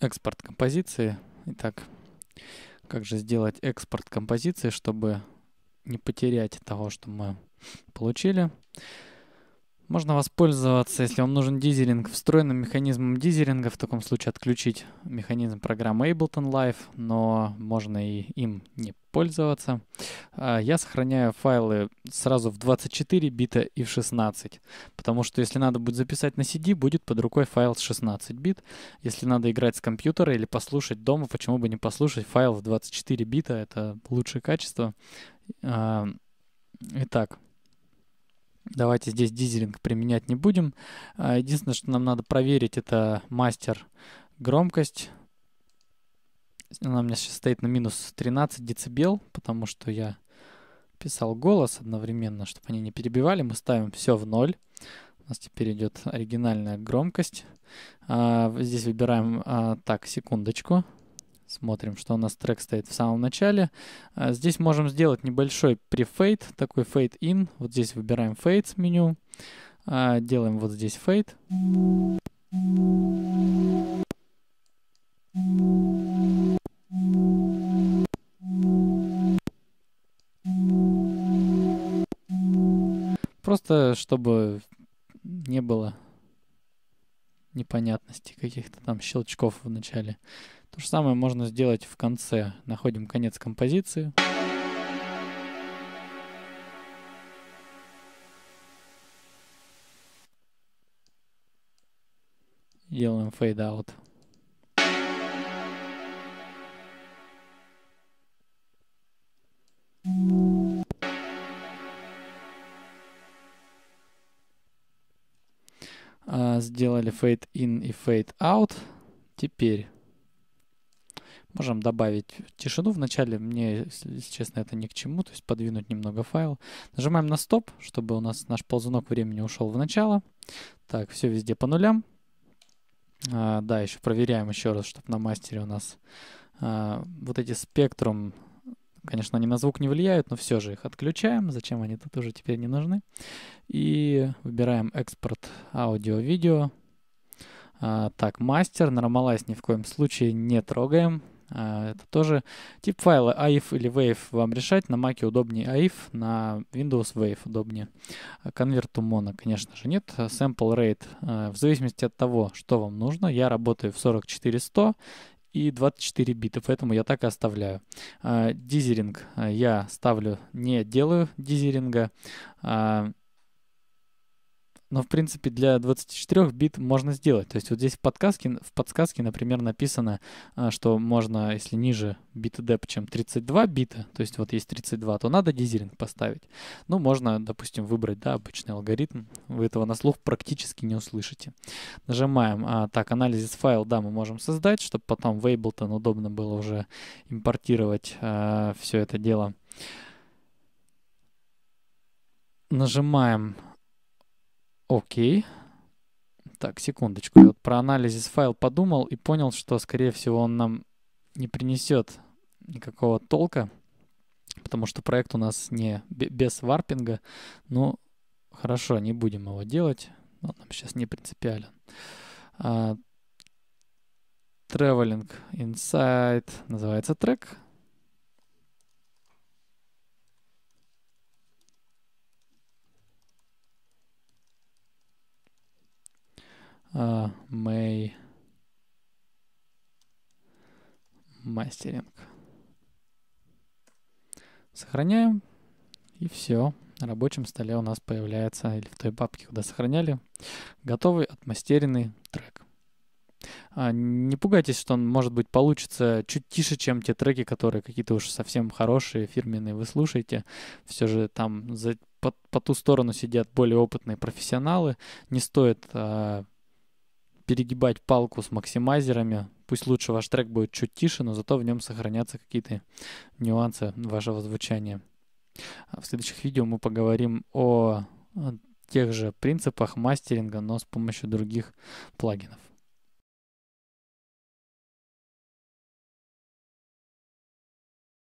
экспорт композиции. Итак, как же сделать экспорт композиции, чтобы не потерять того, что мы получили. Можно воспользоваться, если вам нужен дизеринг, встроенным механизмом дизеринга в таком случае отключить механизм программы Ableton Live, но можно и им не пользоваться. А, я сохраняю файлы сразу в 24 бита и в 16, потому что если надо будет записать на CD, будет под рукой файл с 16 бит. Если надо играть с компьютера или послушать дома, почему бы не послушать файл в 24 бита, это лучшее качество. А, итак, Давайте здесь дизелинг применять не будем. А, единственное, что нам надо проверить, это мастер громкость. Она у меня сейчас стоит на минус 13 децибел, потому что я писал голос одновременно, чтобы они не перебивали. Мы ставим все в ноль. У нас теперь идет оригинальная громкость. А, здесь выбираем а, так секундочку. Смотрим, что у нас трек стоит в самом начале. А, здесь можем сделать небольшой префейт, такой fade in. Вот здесь выбираем fade меню. А, делаем вот здесь fade. Просто чтобы не было непонятностей, каких-то там щелчков в начале. То же самое можно сделать в конце. Находим конец композиции. Делаем фейд-аут. А, сделали fade in и fade out. Теперь можем добавить тишину в начале. Мне, если честно, это ни к чему. То есть подвинуть немного файл. Нажимаем на стоп, чтобы у нас наш ползунок времени ушел в начало. Так, все везде по нулям. А, да, еще проверяем еще раз, чтобы на мастере у нас а, вот эти спектрум Конечно, они на звук не влияют, но все же их отключаем. Зачем они тут уже теперь не нужны? И выбираем экспорт аудио-видео. А, так, мастер, нормалайз ни в коем случае не трогаем. А, это тоже тип файла AIF или WAV вам решать. На Mac удобнее AIF, на Windows WAV удобнее. А Конверт to Mono, конечно же, нет. Sample Rate, а, в зависимости от того, что вам нужно. Я работаю в 44100 и 24 бита, поэтому я так и оставляю. А, дизеринг а, я ставлю, не делаю дизеринга. А, но, в принципе, для 24 бит можно сделать. То есть вот здесь в подсказке, в подсказке например, написано, э, что можно, если ниже бита деп, чем 32 бита, то есть вот есть 32, то надо дизеринг поставить. Ну, можно, допустим, выбрать, да, обычный алгоритм. Вы этого на слух практически не услышите. Нажимаем. А, так, анализис файл, да, мы можем создать, чтобы потом в Ableton удобно было уже импортировать а, э, все это дело. Нажимаем Окей. Так, секундочку. Я вот про анализис файл подумал и понял, что, скорее всего, он нам не принесет никакого толка, потому что проект у нас не без варпинга. Ну, хорошо, не будем его делать. Он нам сейчас не принципиален. А, traveling Inside называется трек. э, May Mastering. Сохраняем. И все. На рабочем столе у нас появляется, или в той папке, куда сохраняли, готовый отмастеренный трек. А, не пугайтесь, что он, может быть, получится чуть тише, чем те треки, которые какие-то уж совсем хорошие, фирменные, вы слушаете. Все же там за, по, по ту сторону сидят более опытные профессионалы. Не стоит а, перегибать палку с максимайзерами. Пусть лучше ваш трек будет чуть тише, но зато в нем сохранятся какие-то нюансы вашего звучания. А в следующих видео мы поговорим о тех же принципах мастеринга, но с помощью других плагинов.